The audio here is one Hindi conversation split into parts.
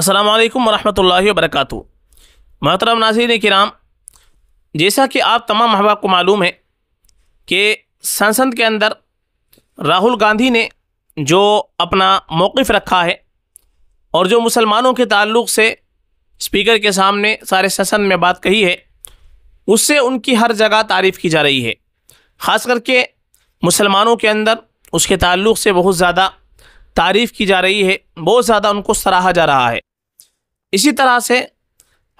अस्सलाम वालेकुम वरहमतुल्लाहि वबरकातु मोहतरम नाजीन कराम जैसा कि आप तमाम अहबाब को मालूम है कि संसद के अंदर राहुल गांधी ने जो अपना मौक़ रखा है और जो मुसलमानों के ताल्लुक से स्पीकर के सामने सारे सेसन में बात कही है उससे उनकी हर जगह तारीफ़ की जा रही है ख़ास करके मुसलमानों के अंदर उसके ताल्लुक से बहुत ज़्यादा तारीफ़ की जा रही है बहुत ज़्यादा उनको सराहा जा रहा है इसी तरह से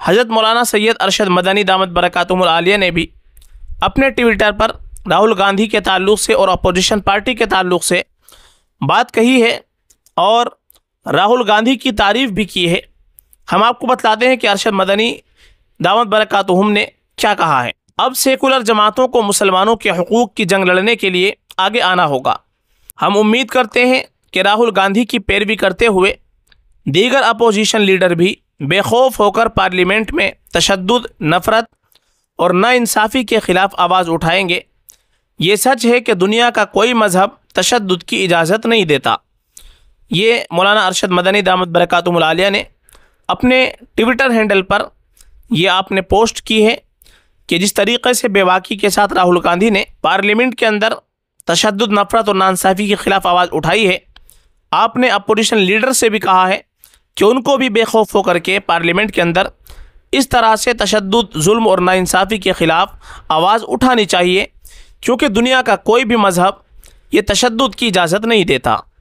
हज़रत मौलाना सैयद अरशद मदनी दामद आलिया ने भी अपने ट्विटर पर राहुल गांधी के ताल्लुक से और अपोजिशन पार्टी के ताल्लुक से बात कही है और राहुल गांधी की तारीफ़ भी की है हम आपको बतलाते हैं कि अरशद मदनी दामद बरकतहम ने क्या कहा है अब सेकुलर जमातों को मुसलमानों के हकूक़ की जंग लड़ने के लिए आगे आना होगा हम उम्मीद करते हैं कि राहुल गांधी की पैरवी करते हुए दीगर अपोजिशन लीडर भी बेखौफ होकर पार्लियामेंट में तशद नफरत और नाानसाफ़ी के ख़िलाफ़ आवाज़ उठाएंगे ये सच है कि दुनिया का कोई मज़हब तशद की इजाज़त नहीं देता ये मौलाना अरशद मदनी दामद बरकतमलिया ने अपने ट्विटर हैंडल पर यह आपने पोस्ट की है कि जिस तरीके से बेवाकी के साथ राहुल गांधी ने पार्लियामेंट के अंदर तशद नफरत और नानसाफ़ी के ख़िलाफ़ आवाज़ उठाई है आपने अपोजिशन लीडर से भी कहा है कि उनको भी बेखौफ होकर के पार्लियामेंट के अंदर इस तरह से तशद जुल्म और नाानसाफ़ी के ख़िलाफ़ आवाज़ उठानी चाहिए क्योंकि दुनिया का कोई भी मज़हब ये तशद की इजाज़त नहीं देता